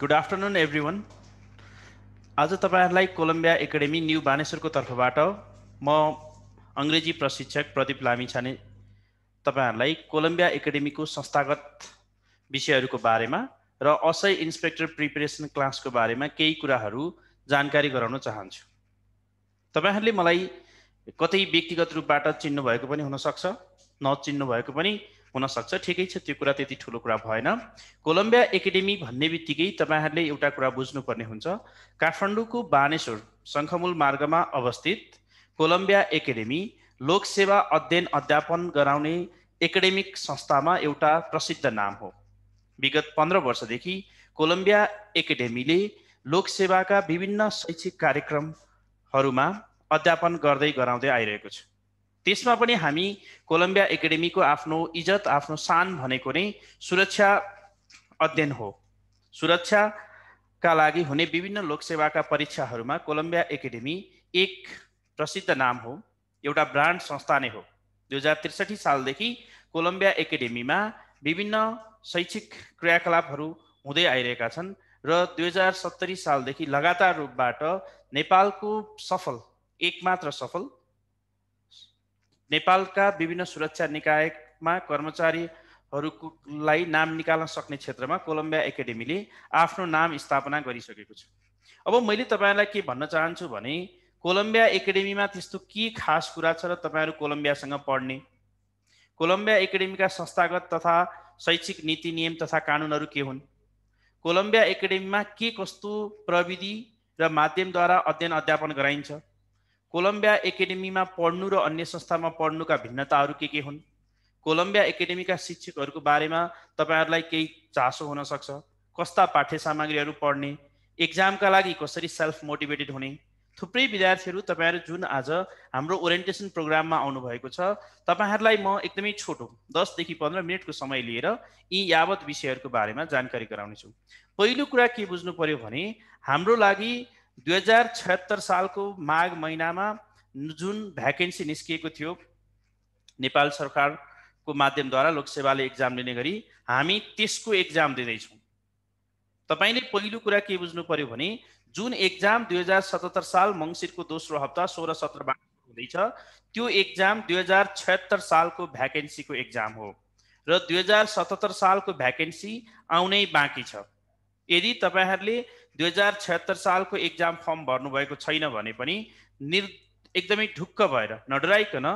good afternoon every one आज तपाईँहरूलाई Colombia academy new बानेश्वरको तर्फबाट म अङ्ग्रेजी प्रशिक्षक प्रदीप लामिछाने तपाईँहरूलाई कोलम्बिया एकाडेमीको संस्थागत विषयहरूको बारेमा र असय इन्सपेक्टर प्रिपेरेसन क्लासको बारेमा केही कुराहरू जानकारी गराउन चाहन्छु तपाईँहरूले मलाई कतै व्यक्तिगत रूपबाट चिन्नुभएको पनि हुनसक्छ नचिन्नु भएको पनि हुनसक्छ ठिकै छ त्यो कुरा त्यति ठुलो कुरा भएन कोलम्बिया एकाडेमी भन्ने बित्तिकै तपाईँहरूले एउटा कुरा बुझ्नुपर्ने हुन्छ काठमाडौँको बानेश्वर शङ्खमूल मार्गमा अवस्थित कोलम्बिया एकाडेमी लोकसेवा अध्ययन अध्यापन गराउने एकाडेमिक संस्थामा एउटा प्रसिद्ध नाम हो विगत पन्ध्र वर्षदेखि कोलम्बिया एकाडेमीले लोकसेवाका विभिन्न शैक्षिक कार्यक्रमहरूमा अध्यापन गर्दै गराउँदै आइरहेको छ त्यसमा पनि हामी कोलम्बिया एकाडेमीको आफ्नो इज्जत आफ्नो शान भनेको नै सुरक्षा अध्ययन हो सुरक्षाका लागि हुने विभिन्न लोकसेवाका परीक्षाहरूमा कोलम्बिया एकाडेमी एक प्रसिद्ध नाम हो एउटा ब्रान्ड संस्था नै हो दुई हजार त्रिसठी सालदेखि कोलम्बिया एकाडेमीमा विभिन्न शैक्षिक क्रियाकलापहरू हुँदै आइरहेका छन् र दुई हजार सत्तरी सालदेखि लगातार रूपबाट नेपालको सफल एकमात्र सफल नेपालका विभिन्न सुरक्षा निकायमा कर्मचारीहरूलाई नाम निकाल्न सक्ने क्षेत्रमा कोलम्बिया एकाडेमीले आफ्नो नाम स्थापना गरिसकेको छ अब मैले तपाईँलाई के भन्न चाहन्छु भने कोलम्बिया एकाडेमीमा त्यस्तो के खास कुरा छ र तपाईँहरू कोलम्बियासँग पढ्ने कोलम्बिया एकाडेमीका संस्थागत तथा शैक्षिक नीति नियम तथा कानुनहरू के हुन् कोलम्बिया एकाडेमीमा के कस्तो प्रविधि र माध्यमद्वारा अध्ययन अध्यापन गराइन्छ कोलम्बिया एकाडेमीमा पढ्नु र अन्य संस्थामा पढ्नुका भिन्नताहरू के के हुन् कोलम्बिया एकाडेमीका शिक्षकहरूको बारेमा तपाईँहरूलाई केही चासो हुनसक्छ कस्ता पाठ्य सामग्रीहरू पढ्ने एक्जामका लागि कसरी सेल्फ मोटिभेटेड हुने थुप्रै विद्यार्थीहरू तपाईँहरू जुन आज हाम्रो ओरिएन्टेसन प्रोग्राममा आउनुभएको छ तपाईँहरूलाई म एकदमै छोटो दसदेखि पन्ध्र मिनटको समय लिएर यी यावत विषयहरूको बारेमा जानकारी गराउनेछु पहिलो कुरा के बुझ्नु पर्यो भने हाम्रो लागि दुई हजार छत्तर सालको माघ महिनामा जुन भ्याकेन्सी निस्किएको थियो नेपाल सरकारको माध्यमद्वारा लोकसेवाले एक्जाम लिने गरी हामी त्यसको एक्जाम दिँदैछौँ तपाईँले पहिलो कुरा के बुझ्नु पर्यो भने जुन एक्जाम दुई हजार सतहत्तर साल मङ्सिरको दोस्रो हप्ता सोह्र सत्रबाट हुँदैछ त्यो एक्जाम दुई हजार छत्तर सालको भ्याकेन्सीको एक्जाम हो र दुई हजार सतहत्तर सालको भ्याकेन्सी आउनै बाँकी छ यदि तपाईँहरूले दुई हजार छत्तर सालको एक्जाम फर्म भर्नुभएको छैन भने पनि निर् एकदमै ढुक्क भएर नडराइकन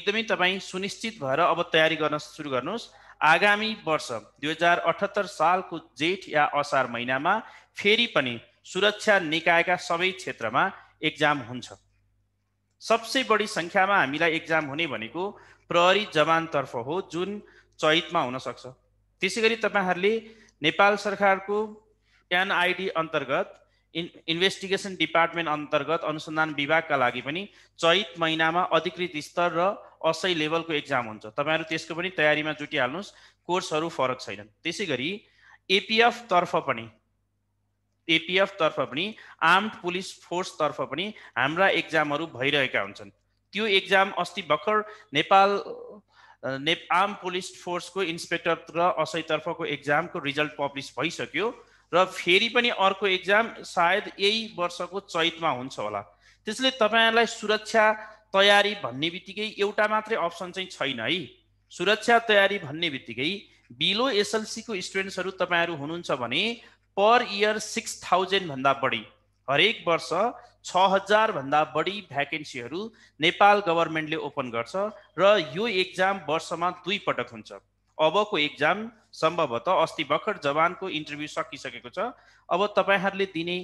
एकदमै तपाईँ सुनिश्चित भएर अब तयारी गर्न सुरु गर्नुहोस् आगामी वर्ष दुई हजार अठहत्तर सालको जेठ या असार महिनामा फेरि पनि सुरक्षा निकायका सबै क्षेत्रमा एक्जाम हुन्छ सबसे बढी सङ्ख्यामा हामीलाई एक्जाम हुने भनेको प्रहरी जवानतर्फ हो जुन चैतमा हुनसक्छ त्यसै गरी तपाईँहरूले नेपाल सरकारको एनआइडी अन्तर्गत इन इन्भेस्टिगेसन डिपार्टमेन्ट अन्तर्गत अनुसन्धान विभागका लागि पनि चैत महिनामा अधिकृत स्तर र असै लेभलको एक्जाम हुन्छ तपाईँहरू त्यसको पनि तयारीमा जुटिहाल्नुहोस् कोर्सहरू फरक छैनन् त्यसै गरी एपिएफतर्फ पनि एपिएफतर्फ पनि आर्म्ड पुलिस फोर्सतर्फ पनि हाम्रा एक्जामहरू भइरहेका हुन्छन् त्यो एक्जाम अस्ति भर्खर नेपाल ने आर्म पुलिस फोर्सको इन्सपेक्टर र असैतर्फको एक्जामको रिजल्ट पब्लिस भइसक्यो र फेरि पनि अर्को एक्जाम सायद यही वर्षको चैतमा हुन्छ होला त्यसले तपाईँहरूलाई सुरक्षा तयारी भन्ने बित्तिकै एउटा मात्रै अप्सन चाहिँ छैन है सुरक्षा तयारी भन्ने बित्तिकै बिलो एसएलसीको स्टुडेन्ट्सहरू तपाईँहरू हुनुहुन्छ भने पर इयर सिक्स थाउजन्डभन्दा बढी हरेक वर्ष छ हजारभन्दा बढी भ्याकेन्सीहरू नेपाल गभर्मेन्टले ओपन गर्छ र यो एक्जाम वर्षमा दुई पटक हुन्छ अबको एक्जाम सम्भवतः अस्ति भर्खर जवानको इन्टरभ्यू सकिसकेको छ अब तपाईँहरूले दिने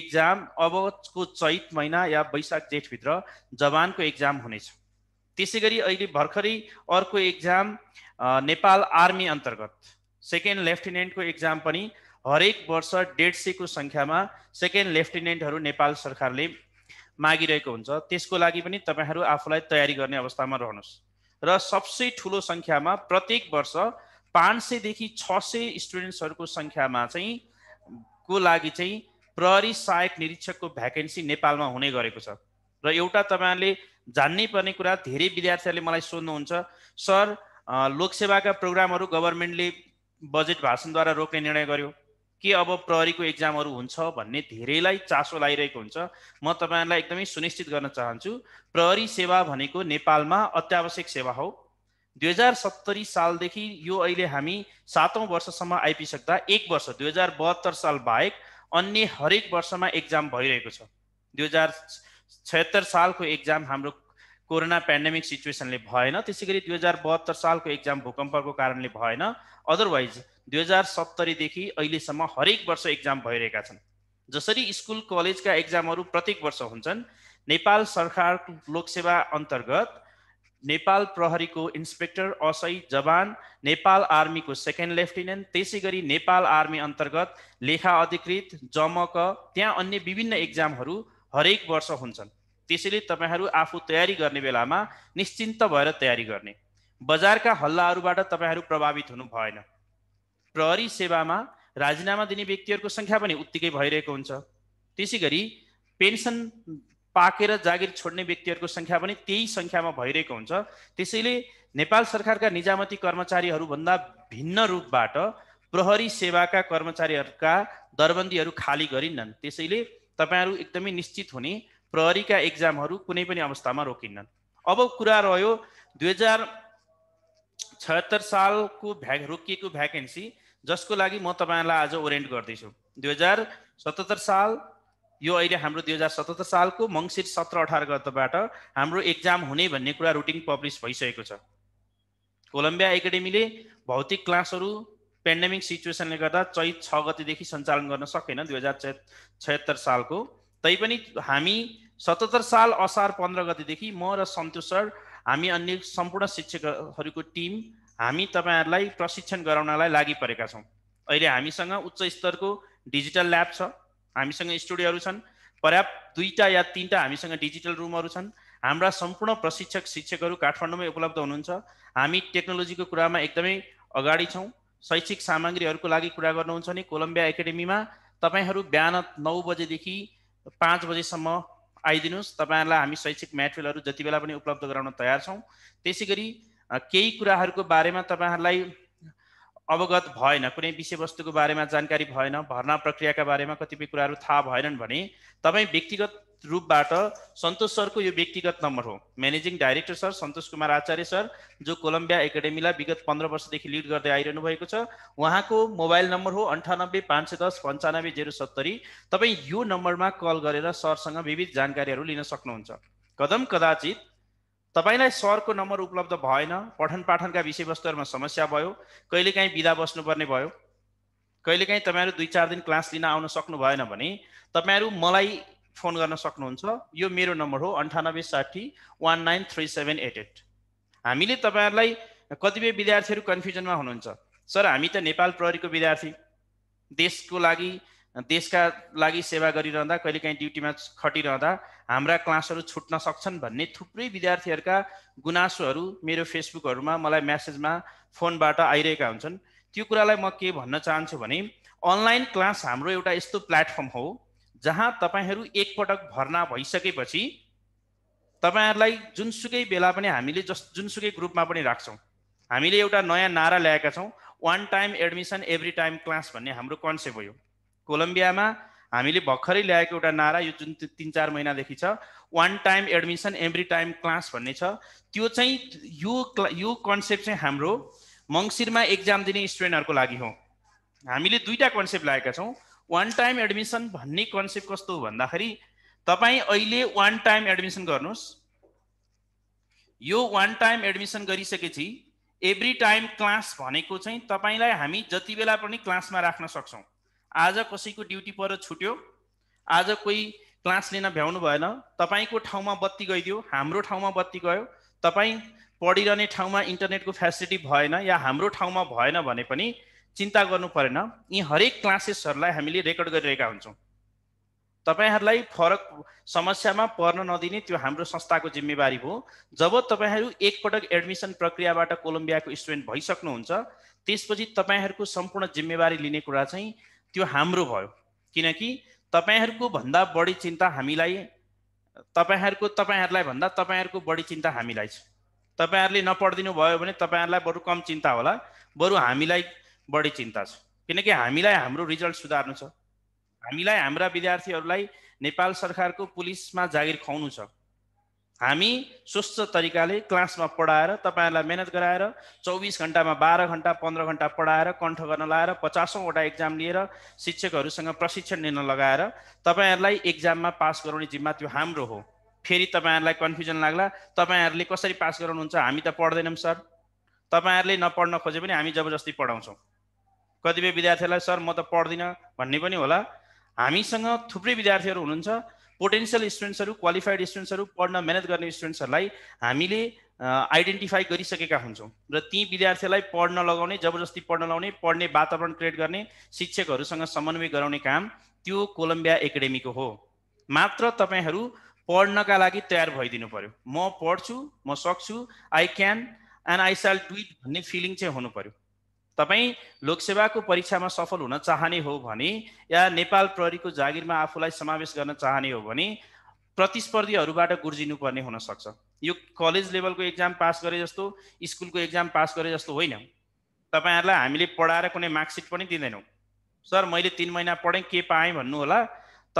इक्जाम अबको चैत महिना या वैशाख जेठभित्र जवानको एक्जाम हुनेछ त्यसै गरी अहिले भर्खरै अर्को एक्जाम नेपाल आर्मी अन्तर्गत सेकेन्ड लेफ्टिनेन्टको एक्जाम पनि हरेक वर्ष डेढ सयको सङ्ख्यामा सेकेन्ड लेफ्टिनेन्टहरू नेपाल सरकारले मागिरहेको हुन्छ त्यसको लागि पनि तपाईँहरू आफूलाई तयारी गर्ने अवस्थामा रहनुहोस् र सबसे ठुलो सङ्ख्यामा प्रत्येक वर्ष पाँच सयदेखि छ सय स्टुडेन्ट्सहरूको सङ्ख्यामा चाहिँ को लागि चाहिँ प्रहरी सहायक निरीक्षकको भ्याकेन्सी नेपालमा हुने गरेको छ र एउटा तपाईँहरूले जान्नै पर्ने कुरा धेरै विद्यार्थीहरूले मलाई सोध्नुहुन्छ सर लोकसेवाका प्रोग्रामहरू गभर्मेन्टले बजेट भाषणद्वारा रोक्ने निर्णय गर्यो के अब प्रहरीको एक्जामहरू हुन्छ भन्ने धेरैलाई चासो लागिरहेको हुन्छ म तपाईँहरूलाई एकदमै सुनिश्चित गर्न चाहन्छु प्रहरी सेवा भनेको नेपालमा अत्यावश्यक सेवा हो दुई हजार सत्तरी सालदेखि यो अहिले हामी सातौँ वर्षसम्म आइपुग्दा एक वर्ष दुई हजार बहत्तर साल बाहेक अन्य हरेक वर्षमा एक्जाम भइरहेको छ दुई हजार छत्तर सालको एक्जाम हाम्रो कोरोना पेन्डेमिक सिचुएसनले भएन त्यसै गरी दुई हजार बहत्तर सालको एक्जाम भूकम्पको कारणले भएन अदरवाइज दुई हजार सत्तरीदेखि अहिलेसम्म हरेक वर्ष एक्जाम भइरहेका छन् जसरी स्कुल कलेजका एक्जामहरू प्रत्येक वर्ष हुन्छन् नेपाल सरकार लोकसेवा अन्तर्गत नेपाल प्रहरीको इन्सपेक्टर असै जवान नेपाल आर्मीको सेकेन्ड लेफ्टिनेन्ट त्यसै गरी नेपाल आर्मी अन्तर्गत लेखा अधिकृत जमक त्यहाँ अन्य विभिन्न एक्जामहरू हरेक वर्ष हुन्छन् त्यसैले तपाईँहरू आफू तयारी गर्ने बेलामा निश्चिन्त भएर तयारी गर्ने बजारका हल्लाहरूबाट तपाईँहरू प्रभावित हुनु भएन प्रहरी सेवामा राजीनामा दिने व्यक्तिहरूको सङ्ख्या पनि उत्तिकै भइरहेको हुन्छ त्यसै गरी पेन्सन पाकेर जागिर छोड्ने व्यक्तिहरूको सङ्ख्या पनि त्यही सङ्ख्यामा भइरहेको हुन्छ त्यसैले नेपाल सरकारका निजामती कर्मचारीहरूभन्दा भिन्न रूपबाट प्रहरी सेवाका कर्मचारीहरूका दरबन्दीहरू खाली गरिन्नन् त्यसैले तपाईँहरू एकदमै निश्चित हुने प्रहरीका इक्जामहरू कुनै पनि अवस्थामा रोकिन्नन् अब कुरा रह्यो दुई हजार छत्तर सालको भ्या रोकिएको भ्याकेन्सी जसको लागि म तपाईँलाई आज ओरेन्ट गर्दैछु दुई हजार सतहत्तर साल यो अहिले हाम्रो दुई हजार सतहत्तर सालको मङ्सिर सत्र अठार गतबाट हाम्रो एक्जाम हुने भन्ने कुरा रुटिन पब्लिस भइसकेको छ कोलम्बिया एकाडेमीले भौतिक क्लासहरू पेन्डेमिक सिचुएसनले गर्दा चैत छ गतिदेखि सञ्चालन गर्न सकेन दुई हजार छयत्तर सालको तैपनि हामी सतहत्तर साल असार पन्ध्र गतिदेखि म र सन्तोष सर हामी अन्य सम्पूर्ण शिक्षकहरूको टिम हामी तपाईँहरूलाई प्रशिक्षण गराउनलाई लागि परेका छौँ अहिले हामीसँग उच्च स्तरको डिजिटल ल्याब छ हामीसँग स्टुडियोहरू छन् पर्याप्त दुईवटा या तिनवटा हामीसँग डिजिटल रुमहरू छन् हाम्रा सम्पूर्ण प्रशिक्षक शिक्षकहरू काठमाडौँमै उपलब्ध हुनुहुन्छ हामी टेक्नोलोजीको कुरामा एकदमै अगाडि छौँ शैक्षिक सामग्रीहरूको लागि कुरा गर्नुहुन्छ भने कोलम्बिया एकाडेमीमा तपाईँहरू बिहान नौ बजेदेखि पाँच बजीसम्म आइदिनुहोस् तपाईँहरूलाई हामी शैक्षिक म्याटेरियलहरू जति बेला पनि उपलब्ध गराउन तयार छौँ त्यसै गरी केही कुराहरूको बारेमा तपाईँहरूलाई अवगत भएन कुनै विषयवस्तुको बारेमा जानकारी भएन भर्ना प्रक्रियाका बारेमा कतिपय कुराहरू थाहा भएनन् भने तपाईँ व्यक्तिगत रूपबाट सन्तोष सरको यो व्यक्तिगत नम्बर हो managing director sir Santosh Kumar Acharya sir जो कोलम्बिया एकाडेमीलाई विगत पन्ध्र वर्षदेखि लिड गर्दै आइरहनु भएको छ उहाँको मोबाइल नम्बर हो अन्ठानब्बे पाँच सय दस पन्चानब्बे जेरो सत्तरी तपाईँ यो नम्बरमा कल गरेर सरसँग विविध जानकारीहरू लिन सक्नुहुन्छ कदम कदाचित तपाईँलाई सरको नम्बर उपलब्ध भएन पठन पाठनका विषयवस्तुहरूमा समस्या भयो कहिलेकाहीँ बिदा बस्नुपर्ने भयो कहिलेकाहीँ तपाईँहरू दुई चार दिन क्लास लिन आउन सक्नु भएन भने तपाईँहरू मलाई फोन गर्न सक्नुहुन्छ यो मेरो नम्बर हो अन्ठानब्बे साठी one nine three seven eight eight हामीले तपाईँहरूलाई कतिपय विद्यार्थीहरू कन्फ्युजनमा हुनुहुन्छ सर हामी त नेपाल प्रहरीको विद्यार्थी देशको लागि देशका लागि सेवा गरिरहँदा कहिलेकाहीँ ड्युटीमा खटिरहँदा हाम्रा क्लासहरू छुट्न सक्छन् भन्ने थुप्रै विद्यार्थीहरूका गुनासोहरू मेरो फेसबुकहरूमा मलाई म्यासेजमा फोनबाट आइरहेका हुन्छन् त्यो कुरालाई म के भन्न चाहन्छु भने अनलाइन क्लास हाम्रो एउटा यस्तो प्लेटफर्म हो जहाँ तपाईँहरू एकपटक भर्ना भइसकेपछि तपाईँहरूलाई जुनसुकै बेला पनि हामीले जस जुनसुकै ग्रुपमा पनि राख्छौँ हामीले एउटा नयाँ नारा ल्याएका छौँ one time admission every time class भन्ने हाम्रो कन्सेप्ट हो यो कोलम्बियामा हामीले भर्खरै ल्याएको एउटा नारा यो जुन तिन चार महिनादेखि छ one time admission every time class भन्ने छ त्यो चाहिँ यो यो कन्सेप्ट चाहिँ हाम्रो मङ्सिरमा एक्जाम दिने स्टुडेन्टहरूको लागि हो हामीले दुईवटा कन्सेप्ट ल्याएका छौँ वान टाइम एडमिसन भन्ने कन्सेप्ट कस्तो हो भन्दाखेरि तपाईँ अहिले वान टाइम एडमिसन गर्नुहोस् यो वान टाइम एडमिसन गरिसकेपछि एभ्री टाइम क्लास भनेको चाहिँ तपाईँलाई हामी जति बेला पनि क्लासमा राख्न सक्छौँ आज कसैको ड्युटी पर छुट्यो आज कोही क्लास लिन भ्याउनु भएन तपाईँको ठाउँमा बत्ती गइदियो हाम्रो ठाउँमा बत्ती गयो तपाईँ पढिरहने ठाउँमा इन्टरनेटको फेसिलिटी भएन या हाम्रो ठाउँमा भएन भने पनि चिन्ता गर्नु परेन यी हरेक क्लासेसहरूलाई हामीले रेकर्ड गरिरहेका हुन्छौँ तपाईँहरूलाई फरक समस्यामा पर्न नदिने त्यो हाम्रो संस्थाको जिम्मेवारी हो जब तपाईँहरू एकपटक एडमिसन प्रक्रियाबाट कोलम्बियाको स्टुडेन्ट भइसक्नुहुन्छ त्यसपछि तपाईँहरूको सम्पूर्ण जिम्मेवारी लिने कुरा चाहिँ त्यो हाम्रो भयो किनकि तपाईँहरूको भन्दा बढी चिन्ता हामीलाई तपाईँहरूको तपाईँहरूलाई भन्दा तपाईँहरूको बढी चिन्ता हामीलाई छ तपाईँहरूले नपढिदिनु भयो भने तपाईँहरूलाई बरु कम चिन्ता होला बरु हामीलाई बढी चिन्ता छ किनकि हामीलाई हाम्रो रिजल्ट सुधार्नु छ हामीलाई हाम्रा विद्यार्थीहरूलाई नेपाल सरकारको पुलिसमा जागिर खुवाउनु छ हामी स्वस्थ तरिकाले क्लासमा पढाएर तपाईँहरूलाई मेहनत गराएर चौबिस घन्टामा बाह्र घन्टा पन्ध्र घन्टा पढाएर कण्ठ गर्न लगाएर पचासौँवटा इक्जाम लिएर शिक्षकहरूसँग प्रशिक्षण लिन लगाएर तपाईँहरूलाई एक्जाममा पास गराउने जिम्मा त्यो हाम्रो हो फेरि तपाईँहरूलाई कन्फ्युजन लाग्ला तपाईँहरूले कसरी पास गराउनुहुन्छ हामी त पढ्दैनौँ सर तपाईँहरूले नपढ्न खोजे पनि हामी जबरजस्ती पढाउँछौँ कतिपय विद्यार्थीहरूलाई सर म त पढ्दिनँ भन्ने पनि होला हामीसँग थुप्रै विद्यार्थीहरू हुनुहुन्छ पोटेन्सियल स्टुडेन्ट्सहरू क्वालिफाइड स्टुडेन्ट्सहरू पढ्न मेहनत गर्ने स्टुडेन्ट्सहरूलाई हामीले आइडेन्टिफाई गरिसकेका हुन्छौँ र ती विद्यार्थीलाई पढ्न लगाउने जबरजस्ती पढ्न लगाउने पढ्ने वातावरण क्रिएट गर्ने शिक्षकहरूसँग समन्वय गराउने काम त्यो कोलम्बिया एकाडेमीको हो मात्र तपाईँहरू पढ्नका लागि तयार भइदिनु पर्यो म पढ्छु म सक्छु I can and I shall do it भन्ने फिलिङ चाहिँ हुनु पर्यो तपाईँ लोकसेवाको परीक्षामा सफल हुन चाहने हो भने या नेपाल प्रहरीको जागिरमा आफूलाई समावेश गर्न चाहने हो भने प्रतिस्पर्धीहरूबाट गुर्जिनुपर्ने हुनसक्छ यो कलेज लेभलको एक्जाम पास गरे जस्तो स्कुलको एक्जाम पास गरे जस्तो होइन तपाईँहरूलाई हामीले पढाएर कुनै मार्कसिट पनि दिँदैनौँ सर मैले तिन महिना पढेँ के पाएँ भन्नु होला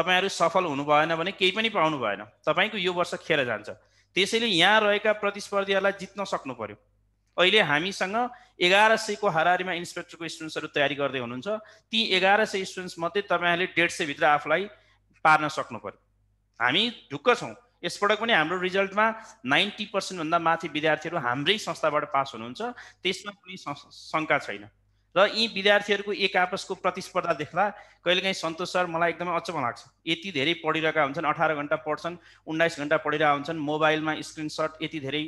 तपाईँहरू सफल हुनु भएन भने केही पनि पाउनु भएन तपाईँको यो वर्ष खेर जान्छ त्यसैले यहाँ रहेका प्रतिस्पर्धीहरूलाई जित्न सक्नु पर्यो अहिले हामीसँग एघार सयको हारिमा इन्सपेक्टरको स्टुडेन्ट्सहरू तयारी गर्दै हुनुहुन्छ ती एघार सय स्टुडेन्ट्स मात्रै तपाईँहरूले डेढ सयभित्र आफूलाई पार्न सक्नु पऱ्यो हामी ढुक्क छौँ यसपटक पनि हाम्रो रिजल्टमा नाइन्टी पर्सेन्टभन्दा माथि विद्यार्थीहरू हाम्रै संस्थाबाट पास हुनुहुन्छ त्यसमा कुनै शङ्का छैन र यी विद्यार्थीहरूको एक आपसको प्रतिस्पर्धा देख्दा कहिलेकाहीँ सन्तोष सर मलाई एकदमै अचम्म लाग्छ यति धेरै पढिरहेका हुन्छन् अठार घन्टा पढ्छन् उन्नाइस घन्टा पढिरहेका हुन्छन् मोबाइलमा स्क्रिनसट यति धेरै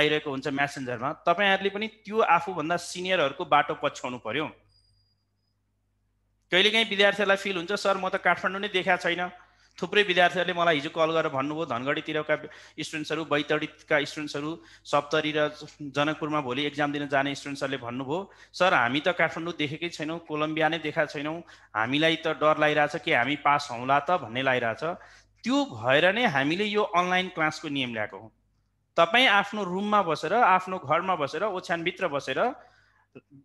आइरहेको हुन्छ म्यासेन्जरमा तपाईँहरूले पनि त्यो आफूभन्दा सिनियरहरूको बाटो पछ्याउनु पर्यो कहिलेकाहीँ विद्यार्थीहरूलाई फिल हुन्छ सर म त काठमाडौँ नै देखाएको छैन थुप्रै विद्यार्थीहरूले मलाई हिजो कल गरेर भन्नुभयो धनगढीतिरका स्टुडेन्ट्सहरू बैतडीका स्टुडेन्ट्सहरू सप्तरी र जनकपुरमा भोलि एक्जाम दिन जाने स्टुडेन्ट्सहरूले भन्नुभयो सर हामी त काठमाडौँ देखेकै छैनौँ कोलम्बिया नै देखाएको छैनौँ हामीलाई त डर लागिरहेछ कि हामी पास हौँला त भन्ने लागिरहेछ त्यो भएर नै हामीले यो अनलाइन क्लासको नियम ल्याएको हौँ तपाईँ आफ्नो रुममा बसेर आफ्नो घरमा बसेर ओछ्यानभित्र बसेर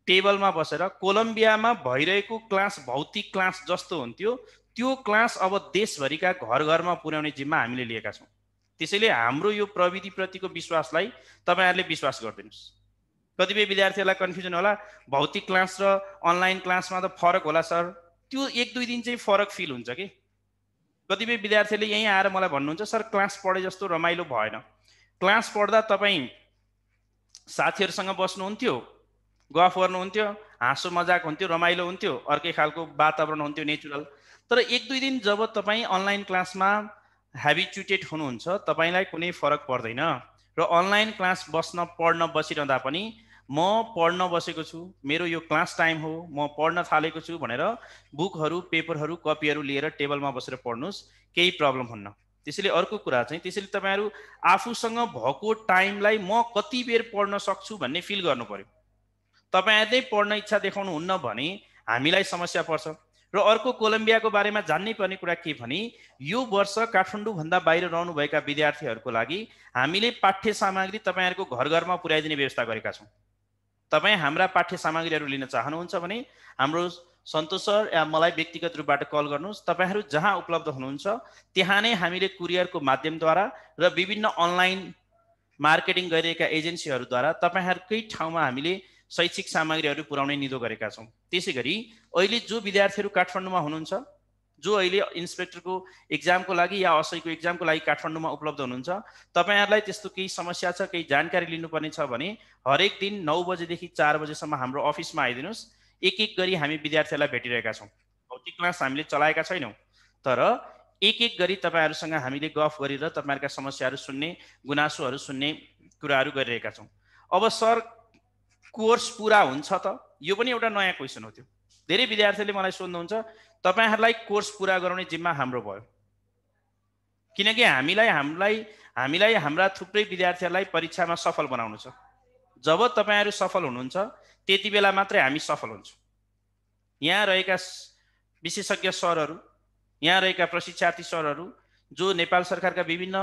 टेबलमा बसेर कोलम्बियामा भइरहेको क्लास भौतिक क्लास जस्तो हुन्थ्यो त्यो क्लास अब देशभरिका घर घरमा पुर्याउने जिम्मा हामीले लिएका छौँ त्यसैले हाम्रो यो प्रविधिप्रतिको विश्वासलाई तपाईँहरूले विश्वास गरिदिनुहोस् कतिपय विद्यार्थीहरूलाई कन्फ्युजन होला भौतिक क्लास र अनलाइन क्लासमा त फरक होला सर त्यो एक दुई दिन चाहिँ फरक फिल हुन्छ कि कतिपय विद्यार्थीले यहीँ आएर मलाई भन्नुहुन्छ सर क्लास पढे जस्तो रमाइलो भएन क्लास पढ्दा तपाईँ साथीहरूसँग बस्नुहुन्थ्यो गफ गर्नुहुन्थ्यो हाँसो मजाक हुन्थ्यो रमाइलो हुन्थ्यो अर्कै खालको वातावरण हुन्थ्यो नेचुरल तर एक दुई दिन जब तपाईँ अनलाइन क्लासमा हेबिचुटेड हुनुहुन्छ तपाईँलाई कुनै फरक पर्दैन र अनलाइन क्लास बस्न पढ्न बसिरहँदा पनि म पढ्न बसेको छु मेरो यो क्लास टाइम हो म पढ्न थालेको छु भनेर बुकहरू पेपरहरू कपीहरू लिएर टेबलमा बसेर पढ्नुहोस् केही प्रब्लम हुन्न त्यसैले अर्को कुरा चाहिँ त्यसैले तपाईँहरू आफूसँग भएको टाइमलाई म कति बेर पढ्न सक्छु भन्ने फिल गर्नु पऱ्यो तपाईँहरूले पढ्न इच्छा देखाउनुहुन्न भने हामीलाई समस्या पर्छ र अर्को कोलम्बियाको बारेमा जान्नै पर्ने कुरा के भने यो वर्ष काठमाडौँभन्दा बाहिर रहनुभएका विद्यार्थीहरूको लागि हामीले पाठ्य सामग्री तपाईँहरूको घर घरमा पुर्याइदिने व्यवस्था गरेका छौँ तपाईँ हाम्रा पाठ्य सामग्रीहरू लिन चाहनुहुन्छ भने हाम्रो सन्तोष सर या मलाई व्यक्तिगत रूपबाट कल गर्नुहोस् तपाईँहरू जहाँ उपलब्ध हुनुहुन्छ त्यहाँ नै हामीले कुरियरको माध्यमद्वारा र विभिन्न अनलाइन मार्केटिङ गरिएका एजेन्सीहरूद्वारा तपाईँहरूकै ठाउँमा हामीले शैक्षिक सामग्रीहरू पुर्याउने निधो गरेका छौँ त्यसै गरी अहिले जो विद्यार्थीहरू काठमाडौँमा हुनुहुन्छ जो अहिले इन्सपेक्टरको इक्जामको लागि या असैको इक्जामको लागि काठमाडौँमा उपलब्ध हुनुहुन्छ तपाईँहरूलाई त्यस्तो केही समस्या छ केही जानकारी लिनुपर्ने छ भने हरेक दिन नौ बजेदेखि चार बजेसम्म हाम्रो अफिसमा आइदिनुहोस् एक एक गरी हामी विद्यार्थीहरूलाई भेटिरहेका छौँ भौतिक क्लास हामीले चलाएका छैनौँ तर एक एक गरी तपाईँहरूसँग हामीले गफ गरेर तपाईँहरूका समस्याहरू सुन्ने गुनासोहरू सुन्ने कुराहरू गरिरहेका छौँ अब सर कोर्स पुरा हुन्छ त यो पनि एउटा नयाँ क्वेसन हो त्यो धेरै विद्यार्थीले मलाई सोध्नुहुन्छ तपाईँहरूलाई कोर्स पुरा गराउने जिम्मा हाम्रो भयो किनकि हामीलाई हामीलाई हामीलाई हाम्रा थुप्रै विद्यार्थीहरूलाई परीक्षामा सफल बनाउनु छ जब तपाईँहरू सफल हुनुहुन्छ त्यति बेला मात्रै हामी सफल हुन्छौँ यहाँ रहेका विशेषज्ञ सरहरू यहाँ रहेका प्रशिक्षार्थी सरहरू जो नेपाल सरकारका विभिन्न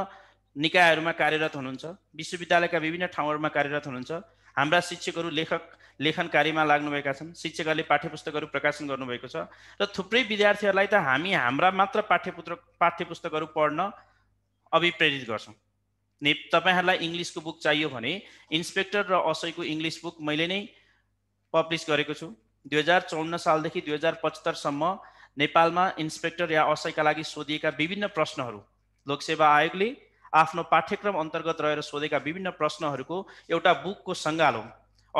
निकायहरूमा कार्यरत हुनुहुन्छ विश्वविद्यालयका विभिन्न ठाउँहरूमा कार्यरत हुनुहुन्छ हाम्रा शिक्षकहरू लेखक लेखन कार्यमा लाग्नुभएका छन् शिक्षकहरूले पाठ्य पुस्तकहरू प्रकाशन गर्नुभएको छ र थुप्रै विद्यार्थीहरूलाई त हामी हाम्रा मात्र पाठ्यपुत्र पाठ्य पुस्तकहरू पढ्न अभिप्रेरित गर्छौँ ने तपाईँहरूलाई इङ्ग्लिसको बुक चाहियो भने इन्सपेक्टर र असयको इङ्ग्लिस बुक मैले नै पब्लिस गरेको छु दुई हजार चौन्न सालदेखि दुई हजार पचहत्तरसम्म नेपालमा इन्सपेक्टर या असयका लागि सोधिएका विभिन्न प्रश्नहरू लोकसेवा आयोगले आफ्नो पाठ्यक्रम अन्तर्गत रहेर सोधेका विभिन्न प्रश्नहरूको एउटा बुकको सङ्गाल हो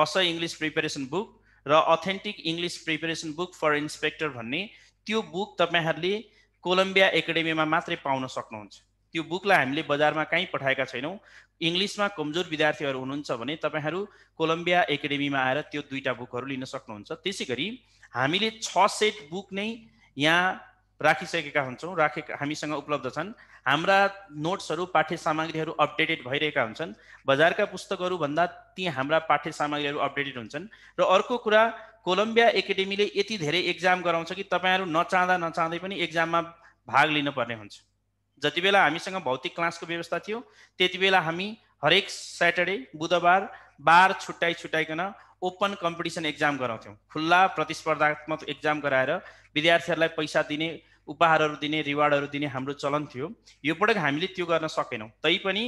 असय इङ्ग्लिस प्रिपेरेसन बुक र authentic English preparation book for inspector भन्ने त्यो बुक तपाईँहरूले कोलम्बिया एकाडेमीमा मात्रै पाउन सक्नुहुन्छ त्यो बुकलाई हामीले बजारमा कहीँ पठाएका छैनौँ इङ्ग्लिसमा कमजोर विद्यार्थीहरू हुनुहुन्छ भने तपाईँहरू कोलम्बिया एकाडेमीमा आएर त्यो दुईवटा बुकहरू लिन सक्नुहुन्छ त्यसै गरी हामीले छ सेट बुक नै यहाँ राखिसकेका हुन्छौँ राखे हामीसँग उपलब्ध छन् हाम्रा नोट्सहरू पाठ्य सामग्रीहरू अपडेटेड भइरहेका हुन्छन् बजारका पुस्तकहरूभन्दा ती हाम्रा पाठ्य सामग्रीहरू अपडेटेड हुन्छन् र अर्को कुरा कोलम्बिया एकाडेमीले यति धेरै एक्जाम गराउँछ कि तपाईँहरू नचाहँदा नचाहँदै पनि एक्जाममा भाग लिनुपर्ने हुन्छ जति बेला हामीसँग भौतिक क्लासको व्यवस्था थियो त्यति बेला हामी हरेक स्याटरडे बुधबार बार छुट्टाइ छुट्याइकन ओपन कम्पिटिसन एक्जाम गराउँथ्यौँ खुल्ला प्रतिस्पर्धात्मक एक्जाम गराएर विद्यार्थीहरूलाई पैसा दिने उपहारहरू दिने रिवार्डहरू दिने हाम्रो चलन थियो यो पटक हामीले त्यो गर्न सकेनौँ तैपनि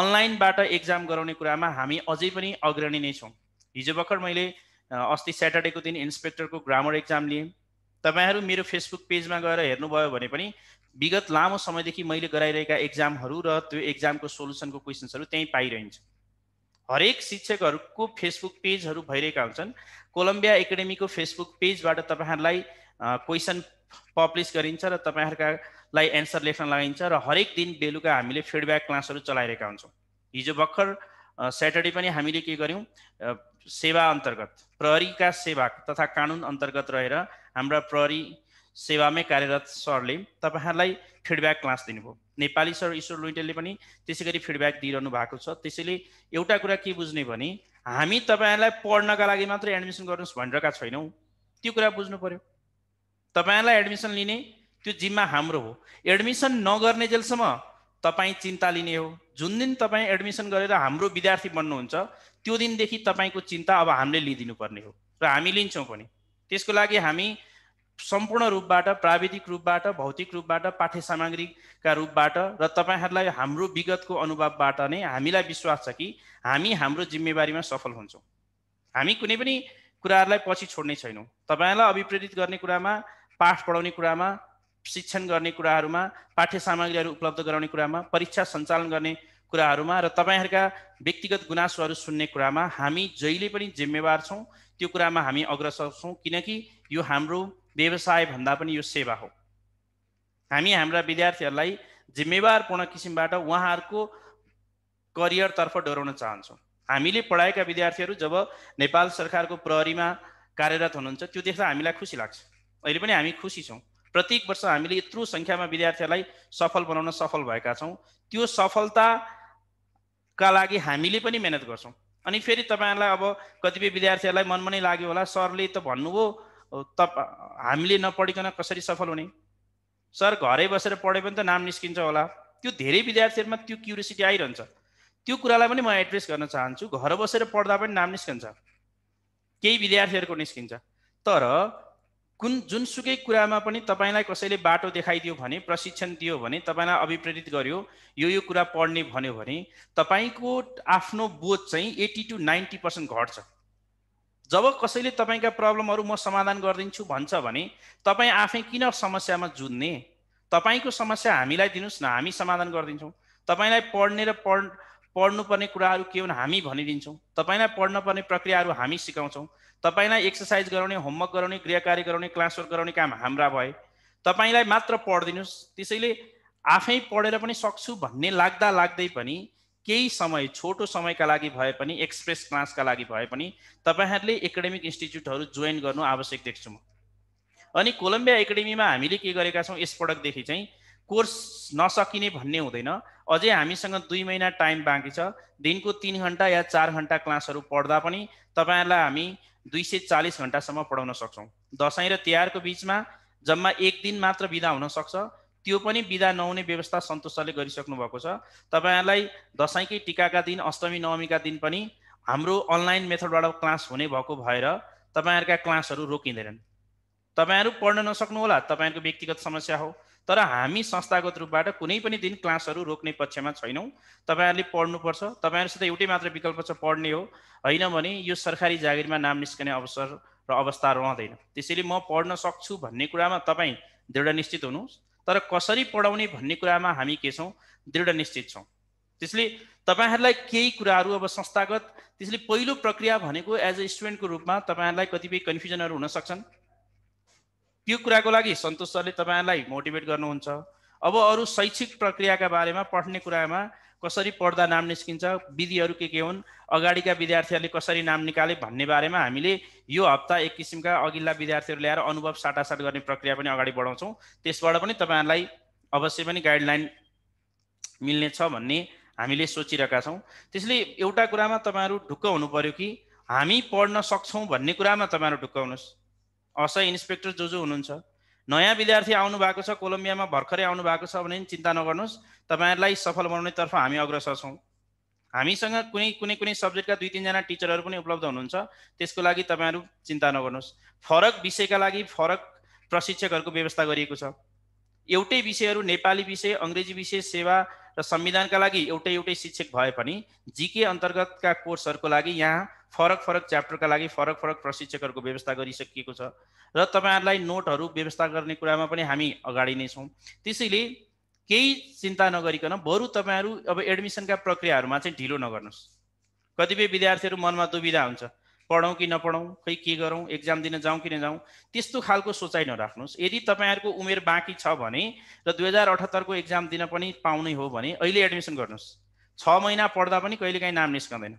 अनलाइनबाट एक्जाम गराउने कुरामा हामी अझै पनि अग्रणी नै छौँ हिजो भर्खर मैले अस्ति स्याटरडेको दिन इन्सपेक्टरको ग्रामर एक्जाम लिएँ तपाईँहरू मेरो फेसबुक पेजमा गएर हेर्नुभयो भने पनि विगत लामो समयदेखि मैले गराइरहेका एक्जामहरू र त्यो एक्जामको सोल्युसनको क्वेसन्सहरू त्यहीँ पाइरहन्छ हरेक शिक्षकहरूको फेसबुक पेजहरू भइरहेका हुन्छन् कोलम्बिया एकाडेमीको फेसबुक पेजबाट तपाईँहरूलाई क्वेसन पब्लिस गरिन्छ र तपाईँहरूका लाई एन्सर लेख्न लगाइन्छ र हरेक दिन बेलुका हामीले फिडब्याक क्लासहरू चलाइरहेका हुन्छौँ हिजो भर्खर स्याटरडे पनि हामीले के गर्यौँ सेवा अन्तर्गत प्रहरीका सेवा तथा कानुन अन्तर्गत रहेर हाम्रा प्रहरी सेवामै कार्यरत सरले तपाईँहरूलाई फिडब्याक क्लास दिनुभयो नेपाली सर ईश्वर लुइटेलले पनि त्यसै गरी फिडब्याक दिइरहनु भएको छ त्यसैले एउटा कुरा के बुझ्ने भने हामी तपाईँहरूलाई पढ्नका लागि मात्रै एडमिसन गर्नुहोस् भनिरहेका छैनौँ त्यो कुरा बुझ्नु पऱ्यो तपाईँहरूलाई एडमिसन लिने त्यो जिम्मा हाम्रो हो एडमिसन नगर्ने जेलसम्म तपाईँ चिन्ता लिने हो जुन दिन तपाईँ एडमिसन गरेर हाम्रो विद्यार्थी बन्नुहुन्छ त्यो दिनदेखि तपाईँको चिन्ता अब हामीले पर्ने हो र हामी लिन्छौँ पनि त्यसको लागि हामी सम्पूर्ण रूपबाट प्राविधिक रूपबाट भौतिक रूपबाट पाठ्य सामग्रीका रूपबाट र तपाईँहरूलाई हाम्रो विगतको अनुभवबाट नै हामीलाई विश्वास छ कि हामी हाम्रो जिम्मेवारीमा सफल हुन्छौँ हामी कुनै पनि कुराहरूलाई पछि छोड्ने छैनौँ तपाईँहरूलाई अभिप्रेरित गर्ने कुरामा पाठ पढाउने कुरामा शिक्षण गर्ने कुराहरूमा पाठ्य सामग्रीहरू उपलब्ध गराउने कुरामा परीक्षा सञ्चालन गर्ने कुराहरूमा र तपाईँहरूका व्यक्तिगत गुनासोहरू सुन्ने कुरामा हामी जहिले पनि जिम्मेवार छौँ त्यो कुरामा हामी अग्रसर छौँ किनकि यो हाम्रो व्यवसाय भन्दा पनि यो सेवा हो हामी हाम्रा विद्यार्थीहरूलाई जिम्मेवारपूर्ण किसिमबाट उहाँहरूको करियरतर्फ डोराउन चाहन्छौँ हामीले पढाएका विद्यार्थीहरू जब नेपाल सरकारको प्रहरीमा कार्यरत हुनुहुन्छ त्यो देख्दा हामीलाई खुसी लाग्छ अहिले पनि हामी खुसी छौँ प्रत्येक वर्ष हामीले यत्रो सङ्ख्यामा विद्यार्थीहरूलाई सफल बनाउन सफल भएका छौँ त्यो सफलताका लागि हामीले पनि मेहनत गर्छौँ अनि फेरि तपाईँहरूलाई अब कतिपय विद्यार्थीहरूलाई मन नै लाग्यो होला सरले त भन्नुभयो तप हामीले नपढिकन कसरी सफल हुने सर घरै बसेर पढे पनि त नाम निस्किन्छ होला त्यो धेरै विद्यार्थीहरूमा त्यो क्युरियोसिटी आइरहन्छ त्यो कुरालाई पनि म एड्रेस गर्न चाहन्छु घर बसेर पढ्दा पनि नाम निस्कन्छ केही विद्यार्थीहरूको निस्किन्छ तर कुन जुनसुकै कुरामा पनि तपाईँलाई कसैले बाटो देखाइदियो भने प्रशिक्षण दियो भने तपाईँलाई अभिप्रेरित गर्यो यो यो कुरा पढ्ने भन्यो भने तपाईँको आफ्नो बोध चाहिँ एट्टी टु नाइन्टी पर्सेन्ट घट्छ जब कसैले तपाईँका प्रब्लमहरू म समाधान गरिदिन्छु भन्छ भने तपाईँ आफै किन समस्यामा जुझ्ने तपाईँको समस्या हामीलाई दिनुहोस् न हामी समाधान गरिदिन्छौँ तपाईँलाई पढ्ने र पढ पढ्नुपर्ने कुराहरू के हुन् हामी भनिदिन्छौँ तपाईँलाई पढ्न पर्ने प्रक्रियाहरू हामी सिकाउँछौँ तपाईँलाई एक्सर्साइज गराउने होमवर्क गराउने गृह कार्य गराउने क्लासवर्क गराउने काम हाम्रा भए तपाईँलाई मात्र पढिदिनुहोस् त्यसैले आफै पढेर पनि सक्छु भन्ने लाग्दा लाग्दै पनि केही समय छोटो समयका लागि भए पनि एक्सप्रेस क्लासका लागि भए पनि तपाईँहरूले एकाडेमिक इन्स्टिच्युटहरू जोइन गर्नु आवश्यक देख्छु म अनि कोलम्बिया एकाडेमीमा हामीले के गरेका छौँ यसपटकदेखि चाहिँ कोर्स नसकिने भन्ने हुँदैन अझै हामीसँग दुई महिना टाइम बाँकी छ दिनको तिन घन्टा या चार घन्टा क्लासहरू पढ्दा पनि तपाईँहरूलाई हामी दुई सय चालिस घन्टासम्म पढाउन सक्छौँ दसैँ र तिहारको बिचमा जम्मा एक दिन मात्र बिदा हुनसक्छ त्यो पनि बिदा नहुने व्यवस्था सन्तोषले गरिसक्नु भएको छ तपाईँहरूलाई दसैँकै टिकाका दिन अष्टमी नवमीका दिन पनि हाम्रो अनलाइन मेथडबाट क्लास हुने भएको भएर तपाईँहरूका क्लासहरू रोकिँदैनन् तपाईँहरू पढ्न नसक्नु होला तपाईँहरूको व्यक्तिगत समस्या हो तर हामी संस्थागत रूपबाट कुनै पनि दिन क्लासहरू रोक्ने पक्षमा छैनौँ तपाईँहरूले पढ्नुपर्छ तपाईँहरूसित एउटै मात्र विकल्प छ पढ्ने हो होइन भने यो सरकारी जागिरमा नाम निस्कने अवसर र अवस्था रहँदैन त्यसैले म पढ्न सक्छु भन्ने कुरामा तपाईँ दृढ निश्चित हुनुहोस् तर कसरी पढाउने भन्ने कुरामा हामी के छौँ दृढ निश्चित छौँ त्यसले तपाईँहरूलाई केही कुराहरू अब संस्थागत त्यसले पहिलो प्रक्रिया भनेको एज अ स्टुडेन्टको रूपमा तपाईँहरूलाई कतिपय कन्फ्युजनहरू हुन सक्छन् त्यो कुराको लागि सन्तोष सरले तपाईँहरूलाई मोटिभेट गर्नुहुन्छ अब अरू शैक्षिक प्रक्रियाका बारेमा पढ्ने कुरामा कसरी पढ्दा नाम निस्किन्छ विधिहरू के के हुन् अगाडिका विद्यार्थीहरूले कसरी नाम निकाले भन्ने बारेमा हामीले यो हप्ता एक किसिमका अघिल्ला विद्यार्थीहरू ल्याएर अनुभव साटासाट गर्ने प्रक्रिया पनि अगाडि बढाउँछौँ त्यसबाट पनि तपाईँहरूलाई अवश्य पनि गाइडलाइन मिल्नेछ भन्ने हामीले सोचिरहेका छौँ त्यसले एउटा कुरामा तपाईँहरू ढुक्क हुनु पऱ्यो कि हामी पढ्न सक्छौँ भन्ने कुरामा तपाईँहरू ढुक्क हुनुहोस् असय इन्सपेक्टर जो जो हुनुहुन्छ नयाँ विद्यार्थी आउनु भएको छ कोलम्बियामा भर्खरै आउनु भएको छ भने चिन्ता नगर्नुहोस् तपाईँहरूलाई सफल बनाउनेतर्फ हामी अग्रसर छौँ हामीसँग कुनै कुनै कुनै सब्जेक्टका दुई तिनजना टिचरहरू पनि उपलब्ध हुनुहुन्छ त्यसको लागि तपाईँहरू चिन्ता नगर्नुहोस् फरक विषयका लागि फरक प्रशिक्षकहरूको व्यवस्था गरिएको छ एउटै विषयहरू नेपाली विषय अङ्ग्रेजी विषय सेवा र संविधानका लागि एउटै एउटै शिक्षक भए पनि जिके अन्तर्गतका कोर्सहरूको लागि यहाँ फरक फरक च्याप्टरका लागि फरक फरक प्रशिक्षकहरूको व्यवस्था गरिसकिएको छ र तपाईँहरूलाई नोटहरू व्यवस्था गर्ने कुरामा पनि हामी अगाडि नै छौँ त्यसैले केही चिन्ता नगरिकन बरु तपाईँहरू अब एडमिसनका प्रक्रियाहरूमा चाहिँ ढिलो नगर्नुहोस् कतिपय विद्यार्थीहरू मनमा दुविधा हुन्छ पढौँ कि नपढौँ खै के गरौँ एक्जाम दिन जाउँ कि नजाउँ त्यस्तो खालको सोचाइ नराख्नुहोस् यदि तपाईँहरूको उमेर बाँकी छ भने र दुई हजार अठहत्तरको एक्जाम दिन पनि पाउने हो भने अहिले एडमिसन गर्नुहोस् छ महिना पढ्दा पनि कहिलेकाहीँ नाम निस्कँदैन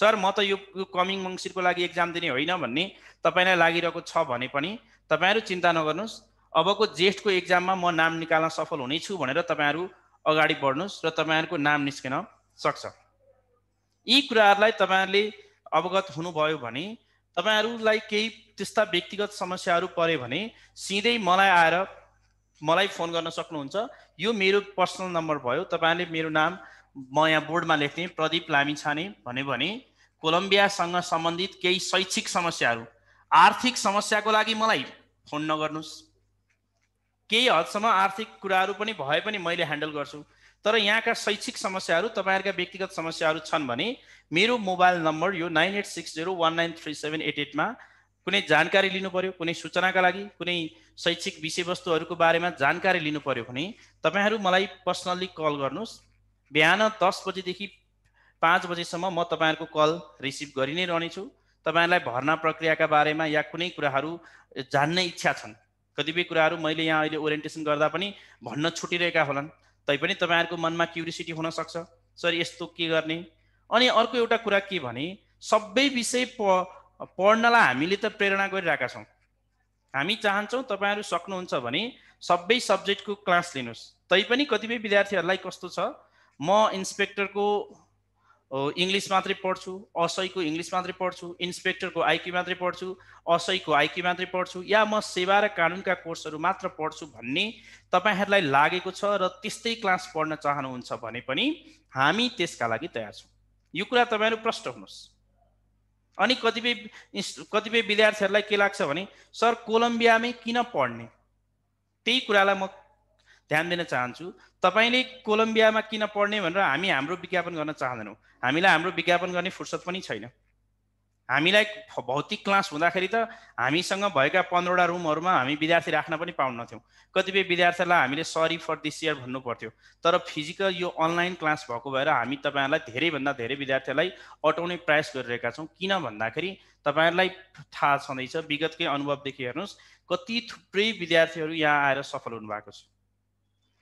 सर म त यो कमिङ मङ्सिरको लागि एक्जाम दिने होइन भन्ने तपाईँलाई लागिरहेको छ भने पनि तपाईँहरू चिन्ता नगर्नुहोस् अबको जेठको एक्जाममा म नाम निकाल्न सफल हुनेछु भनेर तपाईँहरू अगाडि बढ्नुहोस् र तपाईँहरूको नाम निस्किन सक्छ यी कुराहरूलाई तपाईँहरूले अवगत हुनुभयो भने तपाईँहरूलाई केही त्यस्ता व्यक्तिगत समस्याहरू पऱ्यो भने सिधै मलाई आएर मलाई फोन गर्न सक्नुहुन्छ यो मेरो पर्सनल नम्बर भयो तपाईँहरूले मेरो नाम म यहाँ बोर्डमा लेख्ने प्रदीप लामिछाने छाने भन्यो भने कोलम्बियासँग सम्बन्धित केही शैक्षिक समस्याहरू आर्थिक समस्याको लागि मलाई फोन नगर्नुहोस् केही हदसम्म आर्थिक कुराहरू पनि भए पनि मैले ह्यान्डल गर्छु तर यहाँका शैक्षिक समस्याहरू तपाईँहरूका व्यक्तिगत समस्याहरू छन् भने मेरो मोबाइल नम्बर यो nine eight six zero one nine three seven eight एटमा कुनै जानकारी लिनु पर्यो कुनै सूचनाका लागि कुनै शैक्षिक विषयवस्तुहरूको बारेमा जानकारी लिनु पर्यो भने तपाईँहरू मलाई पर्सनल्ली कल गर्नुहोस् बिहान दस बजीदेखि पाँच बजीसम्म म तपाईँहरूको कल रिसिभ गरि नै रहनेछु तपाईँहरूलाई भर्ना प्रक्रियाका बारेमा या कुनै कुराहरू जान्ने इच्छा छन् कतिपय कुराहरू मैले यहाँ अहिले ओरिएन्टेसन गर्दा पनि भन्न छुटिरहेका होलान् तैपनि तपाईँहरूको मनमा क्युरिसिटी हुनसक्छ सर यस्तो के गर्ने अनि अर्को एउटा कुरा के भने सबै विषय प पढ्नलाई हामीले त प्रेरणा गरिरहेका छौँ हामी चाहन्छौँ तपाईँहरू सक्नुहुन्छ भने सबै सब्जेक्टको क्लास लिनुहोस् तैपनि कतिपय विद्यार्थीहरूलाई कस्तो छ म इन्सपेक्टरको इङ्ग्लिस मात्रै पढ्छु असैको इङ्ग्लिस मात्रै पढ्छु इन्सपेक्टरको आइक्यू मात्रै पढ्छु असैको आइक्यू मात्रै पढ्छु या म सेवा र कानुनका कोर्सहरू मात्र पढ्छु भन्ने तपाईँहरूलाई लागेको छ र त्यस्तै क्लास पढ्न चाहनुहुन्छ भने पनि हामी त्यसका लागि तयार छौँ यो कुरा तपाईँहरू प्रष्ट हुनुहोस् अनि कतिपय कतिपय विद्यार्थीहरूलाई के लाग्छ भने सर कोलम्बियामै किन पढ्ने त्यही कुरालाई म ध्यान दिन चाहन्छु तपाईँले कोलम्बियामा किन पढ्ने भनेर हामी हाम्रो विज्ञापन गर्न चाहँदैनौँ हामीलाई हाम्रो विज्ञापन गर्ने फुर्सद पनि छैन हामीलाई भौतिक क्लास हुँदाखेरि त हामीसँग भएका पन्ध्रवटा रुमहरूमा हामी विद्यार्थी राख्न पनि पाउनथ्यौँ कतिपय विद्यार्थीलाई हामीले सरी फर दिस इयर भन्नु पर्थ्यो तर फिजिकल यो अनलाइन क्लास भएको भएर हामी तपाईँहरूलाई धेरैभन्दा धेरै विद्यार्थीलाई अटाउने प्रयास गरिरहेका छौँ किन भन्दाखेरि तपाईँहरूलाई थाहा छँदैछ विगतकै अनुभवदेखि हेर्नुहोस् कति थुप्रै विद्यार्थीहरू यहाँ आएर सफल हुनुभएको छ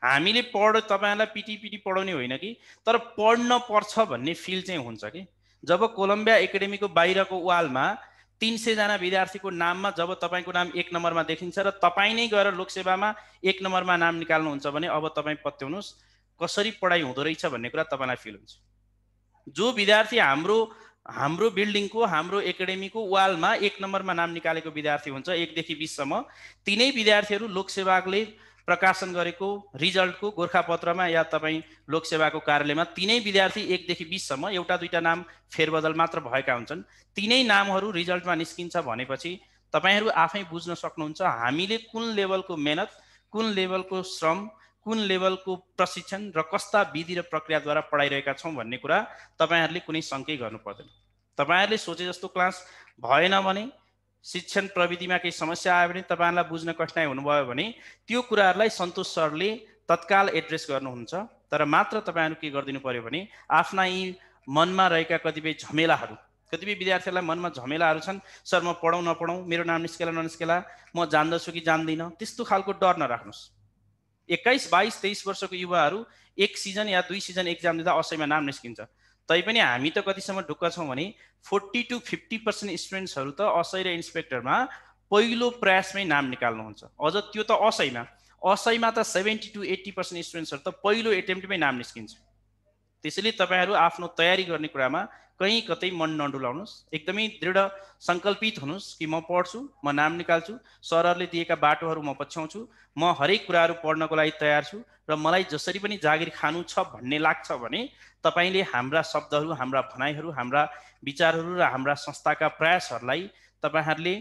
हामीले पढ तपाईँहरूलाई पिटी पिटी पढाउने होइन कि तर पढ्न पर्छ भन्ने फिल चाहिँ हुन्छ कि जब कोलम्बिया एकाडेमीको बाहिरको वालमा तिन सयजना विद्यार्थीको नाममा जब तपाईँको नाम एक नम्बरमा देखिन्छ र तपाईँ नै गएर लोकसेवामा एक नम्बरमा नाम निकाल्नुहुन्छ भने अब तपाईँ पत्याउनुहोस् कसरी पढाइ हुँदो रहेछ भन्ने कुरा तपाईँलाई फिल हुन्छ जो विद्यार्थी हाम्रो हाम्रो बिल्डिङको हाम्रो एकाडेमीको वालमा एक नम्बरमा नाम निकालेको विद्यार्थी हुन्छ एकदेखि बिससम्म तिनै विद्यार्थीहरू लोकसेवाले प्रकाशन गरेको रिजल्टको गोर्खापत्रमा या तपाईँ लोकसेवाको कार्यालयमा तिनै विद्यार्थी एकदेखि बिससम्म एउटा दुईवटा नाम फेरबदल मात्र भएका हुन्छन् तिनै नामहरू रिजल्टमा निस्किन्छ भनेपछि तपाईँहरू आफै बुझ्न सक्नुहुन्छ हामीले कुन लेभलको मेहनत कुन लेभलको श्रम कुन लेभलको प्रशिक्षण र कस्ता विधि र प्रक्रियाद्वारा पढाइरहेका छौँ भन्ने कुरा तपाईँहरूले कुनै सङ्कै गर्नु पर्दैन तपाईँहरूले सोचे जस्तो क्लास भएन भने शिक्षण प्रविधिमा केही समस्या आयो भने तपाईँहरूलाई बुझ्न कठिनाइ हुनुभयो भने त्यो कुराहरूलाई सन्तोष सरले तत्काल एड्रेस गर्नुहुन्छ तर मात्र तपाईँहरू के गरिदिनु पऱ्यो भने आफ्ना यी मनमा रहेका कतिपय झमेलाहरू कतिपय विद्यार्थीहरूलाई मनमा झमेलाहरू छन् सर म पढौँ नपढौँ मेरो नाम निस्केला ननिस्केला म जान्दछु कि जान्दिनँ त्यस्तो खालको डर नराख्नुहोस् एक्काइस बाइस तेइस वर्षको युवाहरू एक सिजन या दुई सिजन एक्जाम दिँदा असैमा नाम निस्किन्छ तैपनि हामी त कतिसम्म ढुक्क छौँ भने फोर्टी टु फिफ्टी पर्सेन्ट स्टुडेन्ट्सहरू त असै र इन्सपेक्टरमा पहिलो प्रयासमै नाम निकाल्नुहुन्छ अझ त्यो त असैमा असैमा त सेभेन्टी टु एट्टी पर्सेन्ट स्टुडेन्ट्सहरू त पहिलो एटेम्प्टमै नाम निस्किन्छ त्यसैले तपाईँहरू आफ्नो तयारी गर्ने कुरामा कहीँ कतै मन नडुलाउनुहोस् एकदमै दृढ सङ्कल्पित हुनुहोस् कि म पढ्छु म नाम निकाल्छु सरहरूले दिएका बाटोहरू म पछ्याउँछु म हरेक कुराहरू पढ्नको लागि तयार छु र मलाई जसरी पनि जागिर खानु छ भन्ने लाग्छ भने तपाईँले हाम्रा शब्दहरू हाम्रा भनाइहरू हाम्रा विचारहरू र हाम्रा संस्थाका प्रयासहरूलाई तपाईँहरूले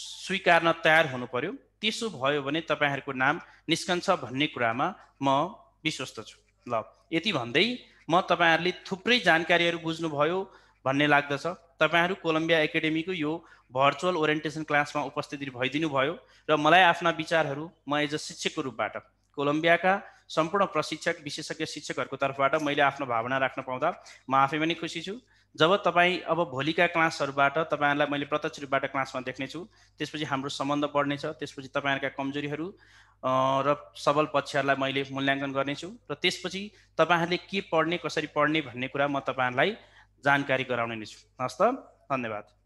स्वीकार्न तयार हुनु पर्यो त्यसो भयो भने तपाईँहरूको नाम निस्कन्छ भन्ने कुरामा म विश्वस्त छु ल यति भन्दै म तपाईँहरूले थुप्रै जानकारीहरू बुझ्नुभयो भन्ने लाग्दछ तपाईँहरू कोलम्बिया एकाडेमीको यो भर्चुअल ओरिएन्टेसन क्लासमा उपस्थिति भइदिनु भयो र मलाई आफ्ना विचारहरू म एज अ शिक्षकको रूपबाट कोलम्बियाका सम्पूर्ण प्रशिक्षक विशेषज्ञ शिक्षकहरूको तर्फबाट मैले आफ्नो भावना राख्न पाउँदा म आफै पनि खुसी छु जब तपाईँ अब भोलिका क्लासहरूबाट तपाईँहरूलाई मैले प्रत्यक्ष रूपबाट क्लासमा देख्नेछु त्यसपछि हाम्रो सम्बन्ध बढ्नेछ त्यसपछि तपाईँहरूका कमजोरीहरू र सबल पक्षहरूलाई मैले मूल्याङ्कन गर्नेछु र त्यसपछि तपाईँहरूले के पढ्ने कसरी पढ्ने भन्ने कुरा म तपाईँहरूलाई जानकारी गराउने नै छु हस् त धन्यवाद